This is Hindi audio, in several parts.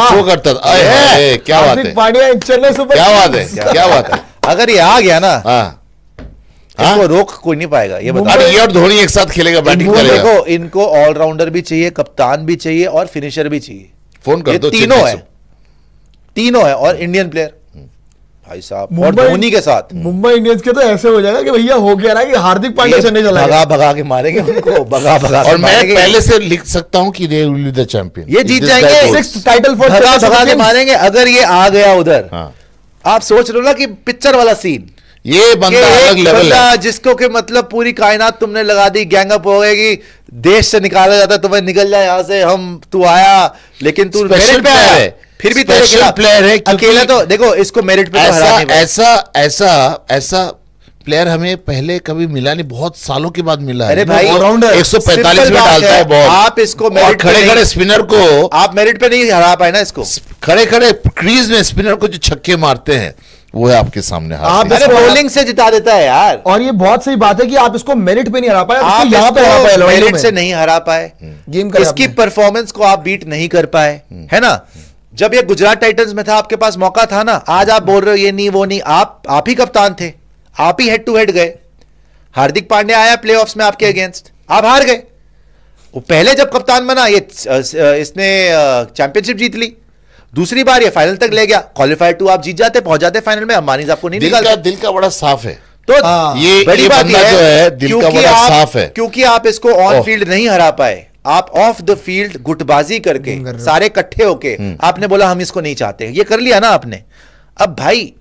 वो हाँ। करता था अरे क्या बात है पांड्या चेन्नई सुपर क्या बात है क्या बात है अगर ये आ गया ना हाँ।, हाँ रोक कोई नहीं पाएगा ये बता ये और धोनी एक साथ खेलेगा बैटिंग करेगा देखो इनको ऑलराउंडर भी चाहिए कप्तान भी चाहिए और फिनिशर भी चाहिए फोन कर दो तीनों है तीनों है और इंडियन प्लेयर भाई साहब और धोनी के साथ मुंबई इंडियंस के तो ऐसे हो जाएगा कि भैया हो गया ना कि हार्दिक पांड्या चेन्नई चला भगा भगा के मारेंगे उनको भगा भगा और मैं पहले से लिख सकता हूं कि they will be the champion ये जीत जाएंगे सिक्स्थ टाइटल फॉर भगा भगा के मारेंगे अगर ये आ गया उधर हाँ। आप सोच रहे हो ना कि पिक्चर वाला सीन ये बंदा अलग लेवल है जिसको के मतलब पूरी कायनात तुमने लगा दी गैंग अप हो गएगी देश से निकाला जाता तुम्हें निकल जाए यहां से हम तू आया लेकिन तू मेरे पे आया फिर भी तेरे खिलाफ प्लेयर है अकेला तो देखो इसको मेरिट पे तो ऐसा तो ऐसा ऐसा ऐसा प्लेयर हमें पहले कभी मिला नहीं बहुत सालों के बाद मिला अरे भाई ऑलराउंडर एक सौ पैंतालीस में डालता है, है बॉल आप इसको मेरिट खड़े खड़े स्पिनर को आप मेरिट पे नहीं हरा पाए ना इसको खड़े खड़े क्रीज में स्पिनर को जो छक्के मारते हैं वो है आपके सामने हाँ आप अरे बॉलिंग से जिता देता है यार और ये बहुत सही बात है कि आप इसको मेरिट पे नहीं हरा पाए आप यहाँ पे हरा पाए मेरिट से नहीं हरा पाए गेम हम्म। का इसकी परफॉर्मेंस को आप बीट नहीं कर पाए हम्म। है ना जब ये गुजरात टाइटंस में था आपके पास मौका था ना आज आप बोल रहे हो ये नहीं वो नहीं आप आप ही कप्तान थे आप ही हेड टू हेड गए हार्दिक पांड्या आया प्ले में आपके अगेंस्ट आप हार गए वो पहले जब कप्तान बना ये इसने चैंपियनशिप जीत ली दूसरी बार ये फाइनल तक ले गया क्वालिफाइड टू आप जीत जाते पहुंच जाते फाइनल में अंबानी आपको नहीं निकाल दिल का बड़ा साफ है तो ये बड़ी ये बात है, है दिल का बड़ा साफ है क्योंकि आप इसको ऑन फील्ड नहीं हरा पाए आप ऑफ द फील्ड गुटबाजी करके हम्म, सारे इकट्ठे होके हम्म। आपने बोला हम इसको नहीं चाहते ये कर लिया ना आपने अब भाई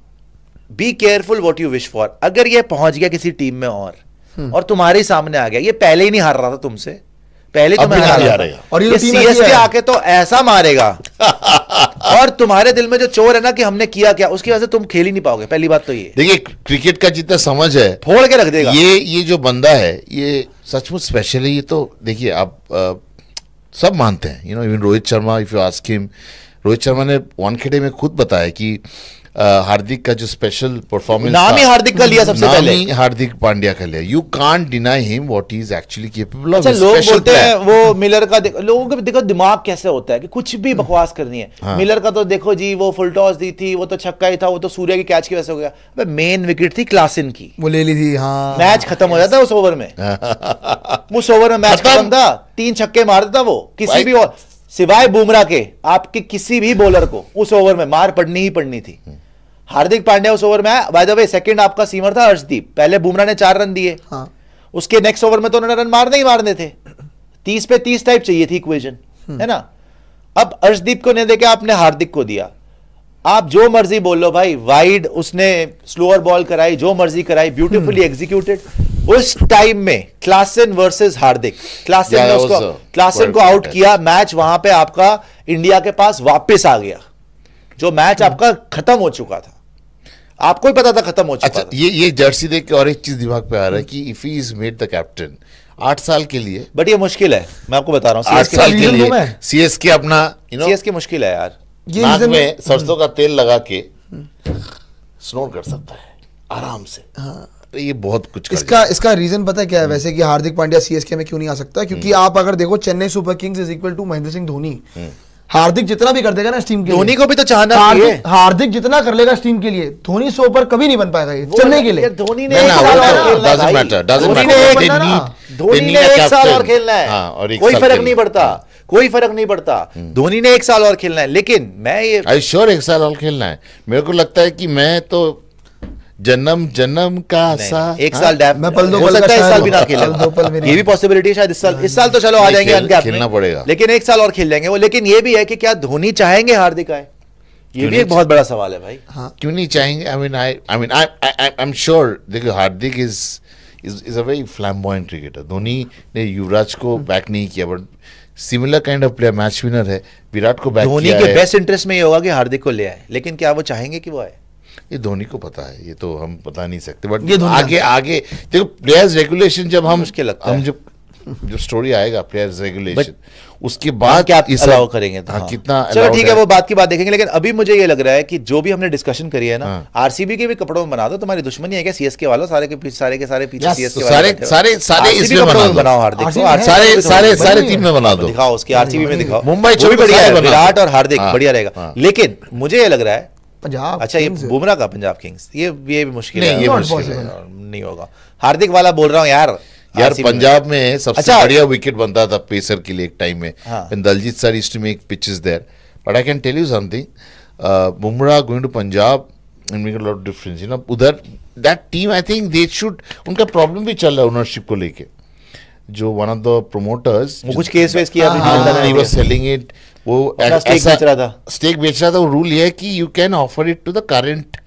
be careful what you wish for अगर ये पहुंच गया किसी टीम में और हम्म। और तुम्हारे सामने आ गया ये पहले ही नहीं हार रहा था तुमसे पहले तो मैं हार रहा और ये सीएसके आके तो ऐसा मारेगा और तुम्हारे दिल में जो चोर है ना कि हमने किया क्या उसकी वजह से तुम खेल ही नहीं पाओगे पहली बात तो ये देखिए क्रिकेट का जितना समझ है फोड़ के रख देगा ये ये जो बंदा है ये सचमुच स्पेशली ये तो देखिए आप आ, सब मानते हैं you know even Rohit Sharma if you ask him Rohit Sharma ने वानखेड़े में खुद बताया कि हार्दिक का जो स्पेशल परफॉर्मेंस नाम ही हार्दिक का लिया सबसे पहले हार्दिक पांड्या का लिया you can't deny him what is actually capable of लोग बोलते हैं वो मिलर का लोगों का देखो दिमाग कैसे होता है कि कुछ भी हम्म। बकवास करनी है हाँ। मिलर का तो देखो जी वो फुल टॉस दी थी वो तो छक्का ही था वो तो सूर्य की कैच की वजह से हो गया मेन विकेट थी क्लासिन की वो ले ली थी हाँ मैच खत्म हो जाता उस ओवर में उस ओवर में मैच खत्म था तीन छक्के मार था वो किसी भी सिवाय बुमराह के आपके किसी भी बॉलर को उस ओवर में मार पड़नी ही पड़नी थी हम्म। हार्दिक पांड्या उस ओवर में आया बाय द वे सेकंड आपका सीमर था हर्षदीप पहले बुमराह ने चार रन दिए हाँ। उसके नेक्स्ट ओवर में तो उन्होंने रन मारने ही मारने थे तीस पे तीस टाइप चाहिए थी इक्वेजन हम्म। है ना अब अर्शदीप को नहीं देखा आपने हार्दिक को दिया आप जो मर्जी बोल लो भाई वाइड उसने स्लोअर बॉल कराई जो मर्जी कराई ब्यूटीफुली हम्म। एग्जीक्यूटेड उस टाइम में क्लासन वर्सेस हार्दिक क्लासन ने उसको क्लासन को आउट किया मैच वहां पे आपका इंडिया के पास वापस आ गया जो मैच हम्म। आपका खत्म हो चुका था आपको ही पता था खत्म हो चुका अच्छा, ये ये जर्सी देख के और एक चीज दिमाग पे आ रहा है कि if he is made the captain आठ साल के लिए बट ये मुश्किल है मैं आपको बता रहा हूँ आठ साल के लिए सी एस के अपना सी एस के मुश्किल है यार नाक में सरसों हम्म। का तेल लगा के स्नोर कर सकता है आराम से हाँ तो ये बहुत कुछ इसका इसका रीजन पता है क्या है हम्म। वैसे कि हार्दिक पांड्या सीएसके में क्यों नहीं आ सकता क्योंकि हम्म। आप अगर देखो Chennai Super Kings is equal to Mahendra Singh Dhoni Hardik जितना भी कर देगा ना टीम के धोनी को भी तो चाहना हार्दिक, हार्दिक जितना कर लेगा टीम के लिए धोनी सो ऊपर कभी नहीं बन पाएगा ये चलने के लिए धोनी ने धोनी ने एक साल और तो खेलना है हाँ, कोई फर्क नहीं पड़ता कोई फर्क नहीं पड़ता हम्म। धोनी ने एक साल और खेलना है लेकिन मैं ये आई श्योर एक साल और खेलना है मेरे को लगता है कि मैं तो जन्म जन्म का सा एक साल डैप हाँ? मैं पल दो पल सकता है इस साल भी ना खेले ये भी पॉसिबिलिटी है शायद इस साल इस साल तो चलो आ जाएंगे अनकैप खेलना पड़ेगा लेकिन एक साल और खेल जाएंगे वो लेकिन ये भी है कि क्या धोनी चाहेंगे हार्दिक आए ये भी एक बहुत बड़ा सवाल है भाई हाँ क्यों नहीं चाहेंगे I mean I I mean I I am sure देखो Hardik is is is a very flamboyant cricketer Dhoni ने युवराज को बैक हम्म। नहीं किया but similar kind of player match winner है विराट को बैक धोनी के बेस्ट इंटरेस्ट में ये होगा कि हार्दिक को ले आए लेकिन क्या वो चाहेंगे कि वो आए ये धोनी को पता है ये तो हम पता नहीं सकते बट ये आगे आगे देखो प्लेयर्स रेगुलेशन जब हम उसके लगता हम जब जो स्टोरी आएगा प्लेयर्स रेगुलेशन उसके बाद क्या इस अलाउ करेंगे तो? हाँ, हाँ। कितना चलो ठीक है वो बात की बात देखेंगे लेकिन अभी मुझे ये लग रहा है कि जो भी हमने डिस्कशन करी है ना हाँ। आरसीबी के भी कपड़ों में बना दो तुम्हारी दुश्मनी है क्या सीएसके वालों सारे के पीछे सारे के सारे पीछे तो सारे सारे सारे इसमें बनाओ बनाओ हार्दिक सारे तो सारे सारे टीम में बना दो दिखाओ उसकी आरसीबी में दिखाओ मुंबई बढ़िया विराट और हार्दिक हाँ। बढ़िया रहेगा हाँ। लेकिन मुझे ये लग रहा है पंजाब अच्छा ये बुमराह का पंजाब किंग्स ये ये भी मुश्किल है ये मुश्किल नहीं होगा हार्दिक वाला बोल रहा हूँ यार यार पंजाब में सबसे अच्छा, बढ़िया विकेट बनता था पेसर के लिए एक टाइम में हाँ। दलजीत सर यूज्ड एक pitch is there but I can tell you something Bumrah going to Punjab and make lot difference you know उधर that team I think they should उनका प्रॉब्लम भी चल रहा है ओनरशिप को लेके जो वन ऑफ द प्रोमोटर्स कुछ केस वेस किया सेलिंग हाँ, हाँ, हाँ, इट वो स्टेक बेच रहा था स्टेक बेच रहा था वो रूल ये है कि you can offer it to the current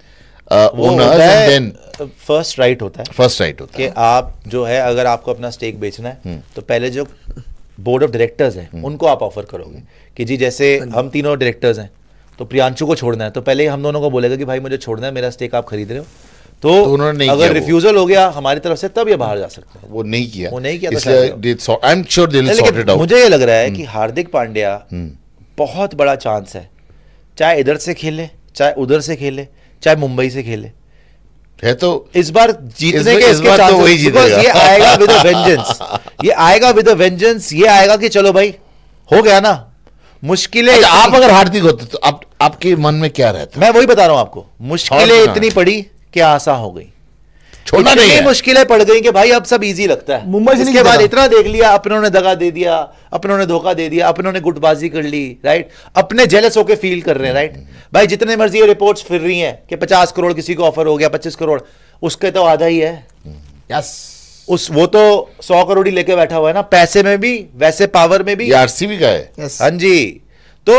owners and then first right होता है फर्स्ट राइट होता है कि आप जो है अगर आपको अपना स्टेक बेचना है हम्म। तो पहले जो बोर्ड ऑफ डायरेक्टर्स है उनको आप ऑफर करोगे कि जी जैसे हाँ हम तीनों डायरेक्टर्स हैं तो प्रियांशु को छोड़ना है तो पहले हम दोनों को बोलेगा कि भाई मुझे छोड़ना है मेरा स्टेक आप खरीद रहे हो तो, तो उन्होंने अगर रिफ्यूजल हो गया हमारी तरफ से तब ये बाहर जा सकते हैं वो नहीं किया वो नहीं किया था तो मुझे ये लग रहा है कि हम्म। हार्दिक पांड्या हम्म। बहुत बड़ा चांस है चाहे इधर से खेले चाहे उधर से खेले चाहे मुंबई से खेले है तो इस बार जीतने इस के इस इसके तो वही ये आएगा विद वेंजेंस ये आएगा विद वेंजेंस ये आएगा कि चलो भाई हो गया ना मुश्किलें अच्छा, आप अगर हार्दिक होते तो आप आपके मन में क्या रहता मैं वही बता रहा हूं आपको मुश्किलें इतनी पड़ी कि आशा हो गई छोटा नहीं है मुश्किलें पड़ गई कि भाई अब सब इजी लगता है मुंबई इसके बाद इतना देख लिया अपनों ने दगा दे दिया अपनों ने धोखा दे दिया अपनों ने गुटबाजी कर ली राइट अपने जेलस होके फील कर रहे हैं राइट भाई जितने मर्जी रिपोर्ट रिपोर्ट्स फिर रही है कि पचास करोड़ किसी को ऑफर हो गया पच्चीस करोड़ उसके तो आधा ही है यस उस वो तो सौ करोड़ ही लेके बैठा हुआ है ना पैसे में भी वैसे पावर में भी आरसीबी का है हाँ जी तो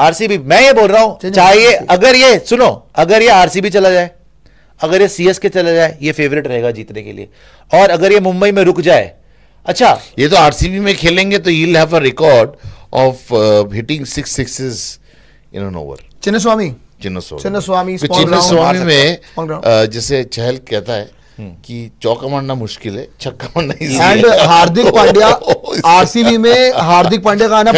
आरसीबी मैं ये बोल रहा हूं चाहिए अगर ये सुनो अगर ये आरसीबी चला जाए अगर ये सीएस के चला जाए ये फेवरेट रहेगा जीतने के लिए और अगर ये मुंबई में रुक जाए अच्छा ये तो आरसीबी में खेलेंगे तो you have a record of hitting six six in an over Chinnaswamy Chinnaswamy Chinnaswamy तो में uh, जैसे चहल कहता है हम्म। कि चौका मारना मुश्किल है छक्का मारना एंड हार्दिक पांड्या आरसीबी में हार्दिक पांड्या का आना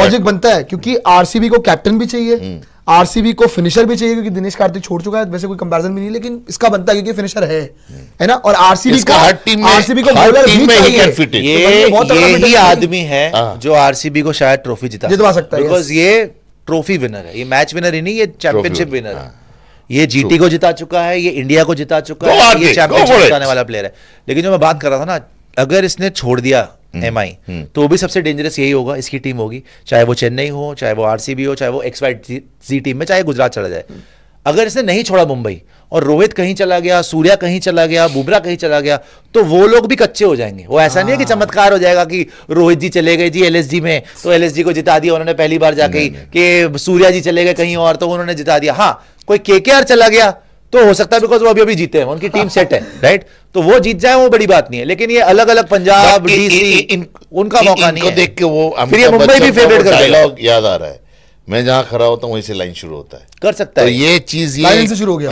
लॉजिक बनता है क्योंकि आरसीबी को कैप्टन भी चाहिए हम्म। आरसीबी को फिनिशर भी चाहिए क्योंकि दिनेश कार्तिक छोड़ चुका है वैसे कोई कंपैरिजन भी नहीं लेकिन इसका बनता है क्योंकि फिनिशर है है ना और आरसीबी का हर टीम में आरसीबी को बॉलर भी चाहिए तो ये तो यही आदमी है हाँ। जो आरसीबी को शायद ट्रॉफी जिता जितवा सकता है बिकॉज ये ट्रॉफी विनर है ये मैच विनर ही नहीं ये चैंपियनशिप विनर हाँ। है ये जीटी को जिता चुका है ये इंडिया को जिता चुका है ये चैंपियनशिप जिताने वाला प्लेयर है लेकिन जो मैं बात कर रहा था ना अगर इसने छोड़ दिया एम हम्म, आई हम्म। तो वो भी सबसे डेंजरस यही होगा इसकी टीम होगी चाहे वो चेन्नई हो चाहे वो बी हो चाहे वो एक्स वाई जी टीम में चाहे गुजरात चला जाए हम्म। अगर इसने नहीं छोड़ा मुंबई और रोहित कहीं चला गया सूर्या कहीं चला गया बुबरा कहीं चला गया तो वो लोग भी कच्चे हो जाएंगे वो ऐसा नहीं है कि हाँ। चमत्कार हो जाएगा कि रोहित जी चले गए जी एलएसजी में तो एलएसजी को जिता दिया उन्होंने पहली बार जाके कि सूर्या जी चले गए कहीं और तो उन्होंने जिता दिया हाँ कोई केकेआर चला गया तो हो सकता है बिकॉज वो अभी अभी जीते हैं उनकी टीम सेट है राइट तो वो जीत जाए वो बड़ी बात नहीं है लेकिन ये अलग अलग पंजाब डीसी उनका मौका नहीं है देख के वो फिर ये मुंबई भी फेवरेट कर डायलॉग याद आ रहा है मैं जहां खड़ा होता हूँ वहीं से लाइन शुरू होता है कर सकता तो है ये चीज लाइन से शुरू हो गया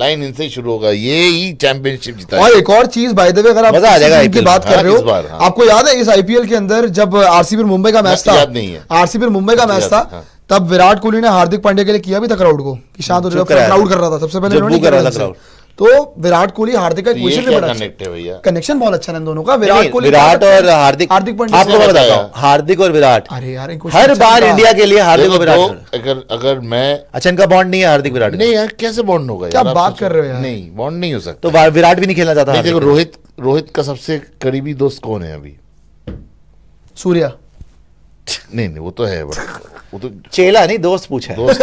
लाइन हाँ, इनसे शुरू होगा ये ही चैंपियनशिप जीता और एक और चीज बाय द वे अगर आप मजा आ जाएगा की बात कर हाँ, रहे हो हाँ। आपको याद है इस आईपीएल के अंदर जब आरसीबी मुंबई का मैच था याद नहीं है आरसीबी मुंबई का मैच था तब विराट कोहली ने हार्दिक पांडे के लिए किया भी था क्राउड को कि शांत हो जाओ क्राउड कर रहा था सबसे पहले तो विराट कोहली हार्दिक का क्वेश्चन भी बड़ा है भैया कनेक्शन बहुत अच्छा है दोनों का विराट कोहली विराट और हार्दिक हार्दिक पांड्या आपको मैं बताता अच्छा हूं हार्दिक और विराट अरे यार हर बार इंडिया के लिए हार्दिक और विराट तो अगर अगर मैं अच्छा इनका बॉन्ड नहीं है हार्दिक विराट नहीं यार कैसे बॉन्ड होगा क्या बात कर रहे हो यार नहीं बॉन्ड नहीं हो सकता तो विराट भी नहीं खेलना चाहता देखो रोहित रोहित का सबसे करीबी दोस्त कौन है अभी सूर्या नहीं नहीं वो तो है बड़ा वो तो चेला नहीं दोस्त पूछा दोस्त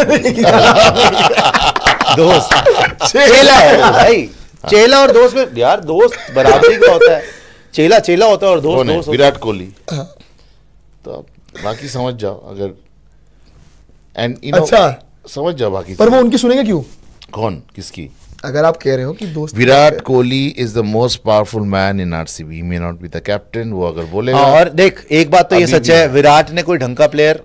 दोस्त चेला है भाई हाँ। चेला और दोस्त में यार दोस्त बराबरी का होता है चेला चेला होता है और दोस्त दोस्त विराट कोहली हाँ। तो बाकी समझ जाओ अगर एंड you know, अच्छा समझ जाओ बाकी पर वो उनकी सुनेंगे क्यों कौन किसकी अगर आप कह रहे हो कि दोस्त Virat Kohli is the most powerful man in RCB may not be the captain वो अगर बोले और देख एक बात तो ये सच है विराट ने कोई ढंग का प्लेयर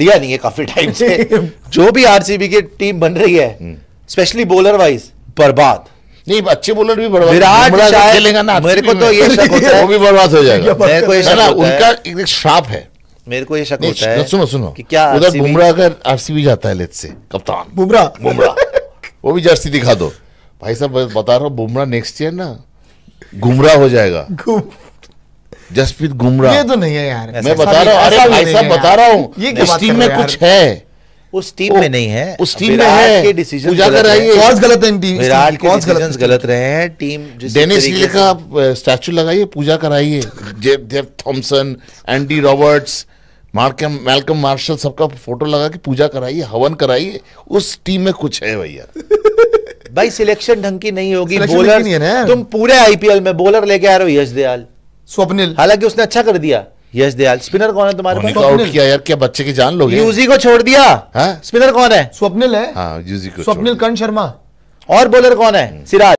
लिया नहीं है काफी टाइम से जो भी आरसीबी की टीम बन रही है स्पेशली बॉलर वाइज बर्बाद नहीं अच्छे बॉलर भी बर्बाद विराट खेलेगा ना मेरे को तो ये शक होता है वो भी बर्बाद हो जाएगा मेरे को ये शक उनका एक श्राप है मेरे को ये शक होता है सुनो सुनो कि क्या उधर बुमराह अगर आरसीबी जाता है लेट से कप्तान बुमराह बुमराह वो भी जर्सी दिखा दो भाई साहब बता रहा हूँ बुमराह नेक्स्ट ईयर ना गुमराह हो जाएगा जसप्रीत गुमराह ये तो नहीं है यार मैं बता रहा हूँ भाई साहब बता रहा हूँ इस टीम में कुछ है उस टीम में नहीं है उस टीम में है के डिसीजन गलत, गलत है टीम विराट के डिसीजन गलत रहे हैं टीम डेनिस लीले का स्टैचू लगाइए पूजा कराइए Jeff Jeff Thomson Andy Roberts मार्कम मेलकम मार्शल सबका फोटो लगा के पूजा कराइए हवन कराइए उस टीम में कुछ है भैया भाई सिलेक्शन ढंग की नहीं होगी बॉलर तुम पूरे आईपीएल में बॉलर लेके आ रहे हो यश दयाल स्वप्निल हालांकि उसने अच्छा कर दिया यश दयाल स्पिनर कौन है तुम्हारे पास आउट तो किया यार क्या बच्चे की जान लोगे यूजी को छोड़ दिया हा? स्पिनर कौन है स्वप्निल है हाँ, यूजी को स्वप्निल कर्ण शर्मा और बॉलर कौन है सिराज